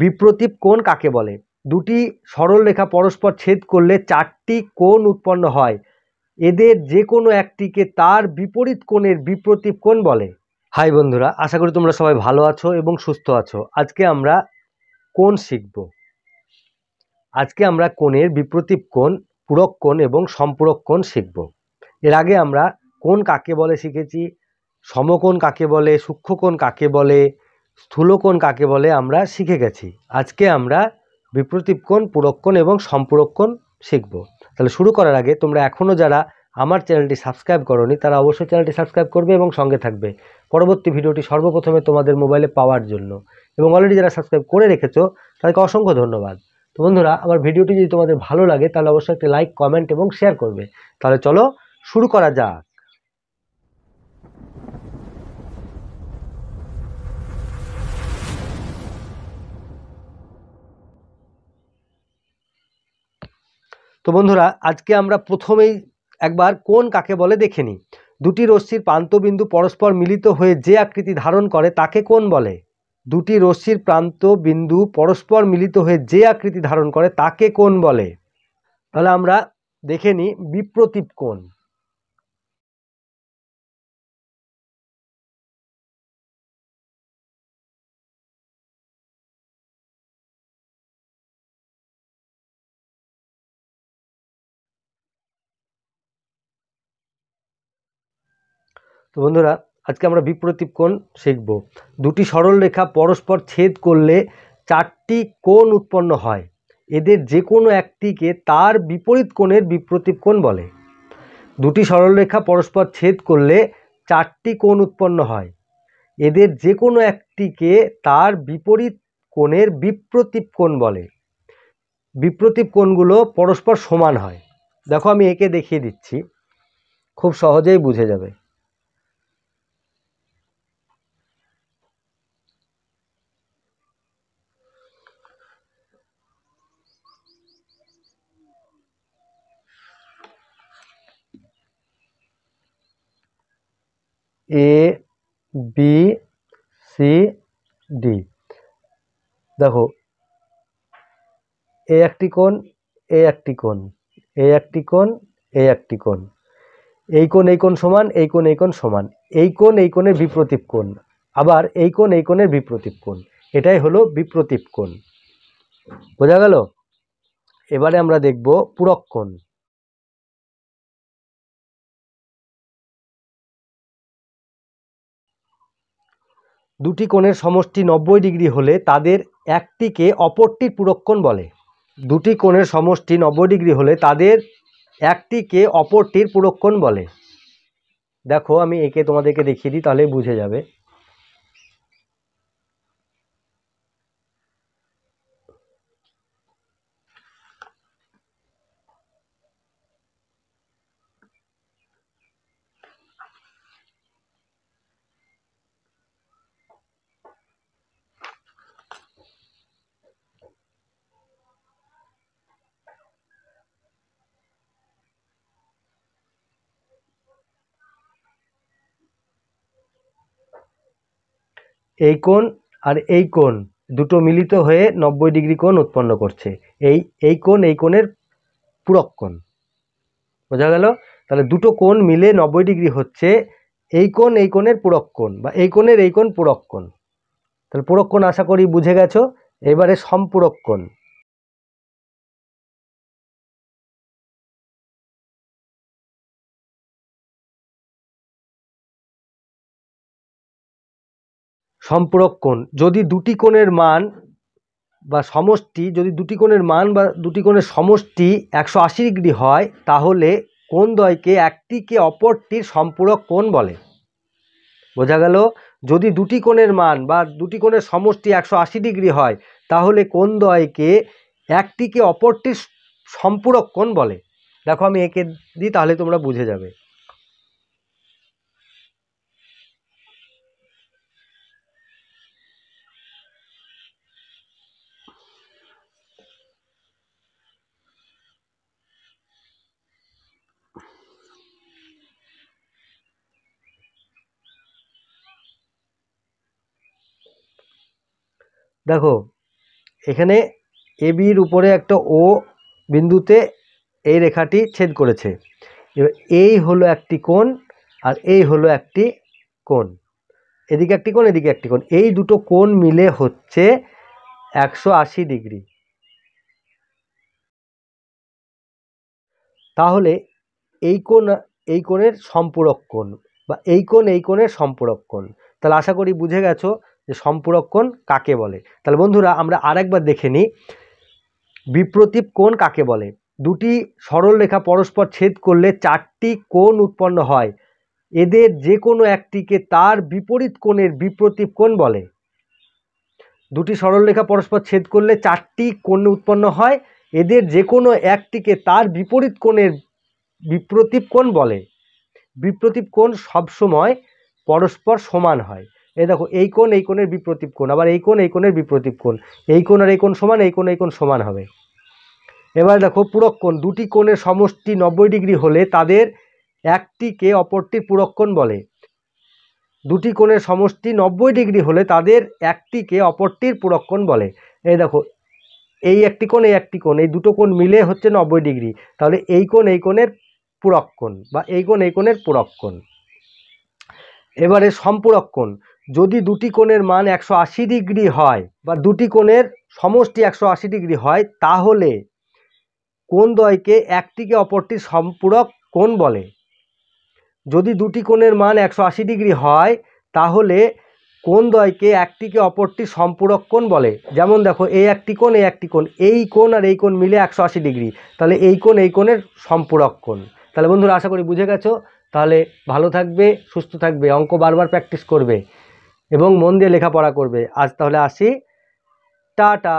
বিপ্রতীপ কোন কাকে বলে দুটি সরল রেখা পরস্পর ছেদ করলে চারটি কোণ উৎপন্ন হয় এদের যে কোনো একটিকে তার বিপরীত কোণের বিপ্রতীপ কোন বলে হাই বন্ধুরা আশা করি তোমরা সবাই ভালো আছো এবং সুস্থ আছো আজকে আমরা কোন শিখব আজকে আমরা কোণের বিপ্রতীপ কোণ পূরক কোণ এবং সম্পূরক কোণ শিখব এর আগে আমরা কোন কাকে বলে শিখেছি সমকোণ কাকে বলে সূক্ষ্মকোণ কাকে বলে স্থূলকোণ কাকে বলে আমরা শিখে গেছি আজকে আমরা বিপ্রতীপকোণ পুরক্ষণ এবং সম্পূরক্ষণ শিখব তাহলে শুরু করার আগে তোমরা এখনও যারা আমার চ্যানেলটি সাবস্ক্রাইব করনি তারা অবশ্যই চ্যানেলটি সাবস্ক্রাইব করবে এবং সঙ্গে থাকবে পরবর্তী ভিডিওটি সর্বপ্রথমে তোমাদের মোবাইলে পাওয়ার জন্য এবং অলরেডি যারা সাবস্ক্রাইব করে রেখেছো তাদেরকে অসংখ্য ধন্যবাদ তো বন্ধুরা আমার ভিডিওটি যদি তোমাদের ভালো লাগে তাহলে অবশ্যই একটি লাইক কমেন্ট এবং শেয়ার করবে তাহলে চলো শুরু করা যাক তো বন্ধুরা আজকে আমরা প্রথমেই একবার কোন কাকে বলে দেখে নিই দুটি রশ্মির প্রান্তবিন্দু পরস্পর মিলিত হয়ে যে আকৃতি ধারণ করে তাকে কোন বলে দুটি রশ্মির প্রান্তবিন্দু পরস্পর মিলিত হয়ে যে আকৃতি ধারণ করে তাকে কোন বলে তাহলে আমরা দেখে নিই বিপ্রতীপ কোণ তো বন্ধুরা আজকে আমরা বিপ্রতীপ কোণ শিখব দুটি সরল রেখা পরস্পর ছেদ করলে চারটি কোণ উৎপন্ন হয় এদের যে কোনো একটিকে তার বিপরীত কোণের বিপ্রতীপ কোণ বলে দুটি সরলরেখা পরস্পর ছেদ করলে চারটি কোণ উৎপন্ন হয় এদের যে কোনো একটিকে তার বিপরীত কোণের বিপ্রতীপ কোণ বলে বিপ্রতীপ কোণগুলো পরস্পর সমান হয় দেখো আমি একে দেখিয়ে দিচ্ছি খুব সহজেই বুঝে যাবে এ বি সি ডি দেখো এ একটি কোণ এ একটি কোণ এ একটি কোণ এ একটি কোণ এই কোন এই কোণ সমান এই কোন এই কোণ সমান এই কোন এই কোণের বিপ্রতীপ কোন আবার এই কোন এই কোণের বিপ্রতীপ কোন এটাই হলো বিপ্রতীপ কোন বোঝা গেল এবারে আমরা দেখব পূরক কোণ দুটি কোণের সমষ্টি নব্বই ডিগ্রি হলে তাদের একটিকে অপরটির পুরক্ষণ বলে দুটি কোণের সমষ্টি নব্বই ডিগ্রি হলে তাদের একটিকে অপরটির পুরক্ষণ বলে দেখো আমি একে তোমাদেরকে দেখিয়ে দিই তাহলে বুঝে যাবে এই কোণ আর এই কোণ দুটো মিলিত হয়ে নব্বই ডিগ্রি কোণ উৎপন্ন করছে এই এই কোণ এই কোণের পূরক কোণ বোঝা গেল তাহলে দুটো কোণ মিলে নব্বই ডিগ্রি হচ্ছে এই কোণ এই কোণের পূরক কোণ বা এই কোণের এই কোণ পূরক কোণ তাহলে পূরক কোণ আশা করি বুঝে গেছো এবারে সম্পূরক কোণ সম্পূরক কোণ যদি দুটি কোণের মান বা সমষ্টি যদি দুটি কোণের মান বা দুটি কোণের সমষ্টি একশো আশি ডিগ্রি হয় তাহলে কোণদ্বয়কে একটিকে অপরটির সম্পূরক কোণ বলে বোঝা গেল যদি দুটি কোণের মান বা দুটি কোণের সমষ্টি একশো আশি ডিগ্রি হয় তাহলে কোণদ্বয়কে একটিকে অপরটির সম্পূরক কোণ বলে দেখো আমি এঁকে দিই তাহলে তোমরা বুঝে যাবে দেখো এখানে এ বির উপরে একটা ও বিন্দুতে এই রেখাটি ছেদ করেছে এবার এই হলো একটি কোণ আর এই হলো একটি কোণ এদিকে একটি কোণ এদিকে একটি কোণ এই দুটো কোণ মিলে হচ্ছে একশো আশি ডিগ্রি তাহলে এই কোণ এই কোণের সম্পূরক কোণ বা এই কোণ এই কোণের সম্পূরক কোণ তাহলে আশা করি বুঝে গেছো যে সম্পূরক কোণ কাকে বলে তাহলে বন্ধুরা আমরা আরেকবার দেখে নিই বিপ্রতীপ কোণ কাকে বলে দুটি সরল রেখা পরস্পর ছেদ করলে চারটি কোণ উৎপন্ন হয় এদের যে কোনো একটিকে তার বিপরীত কোণের বিপ্রতীপ কোণ বলে দুটি সরলরেখা পরস্পর ছেদ করলে চারটি কোণ উৎপন্ন হয় এদের যে কোনো একটিকে তার বিপরীত কোণের বিপ্রতীপ কোণ বলে বিপ্রতীপ কোণ সবসময় পরস্পর সমান হয় এই দেখো এই কোণ এই কোণের বিপ্রতীপ কোণ আবার এই কোণ এই কোণের বিপ্রতীপ কোণ এই কোণ আর এই কোণ সমান এই কোণ এই কোণ সমান হবে এবার দেখো পূরক কোণ দুটি কোণের সমষ্টি নব্বই ডিগ্রি হলে তাদের একটিকে অপরটির পূরক কোণ বলে দুটি কোণের সমষ্টি নব্বই ডিগ্রি হলে তাদের একটিকে অপরটির পূরক কোণ বলে এই দেখো এই একটি কোণ এই একটি কোণ এই দুটো কোণ মিলে হচ্ছে নব্বই ডিগ্রি তাহলে এই কোণ এই কোণের পূরক কোণ বা এই কোণ এই কোণের পূরক কোণ এবারে সম্পূরক কোণ যদি দুটি কোণের মান একশো আশি ডিগ্রি হয় বা দুটি কোণের সমষ্টি একশো আশি ডিগ্রি হয় তাহলে কোন দ্বয়কে একটিকে অপরটির সম্পূরক কোণ বলে যদি দুটি কোণের মান একশো আশি ডিগ্রি হয় তাহলে কোন দ্বয়কে একটিকে অপরটি সম্পূরক কোণ বলে যেমন দেখো এই একটি কোণ এই একটি কোণ এই কোণ আর এই কোণ মিলে একশো আশি ডিগ্রি তাহলে এই কোণ এই কোণের সম্পূরক কোণ তাহলে বন্ধুরা আশা করি বুঝে গেছো তাহলে ভালো থাকবে সুস্থ থাকবে অঙ্ক বারবার প্র্যাকটিস করবে এবং মন দিয়ে লেখাপড়া করবে আজ তাহলে আসি টাটা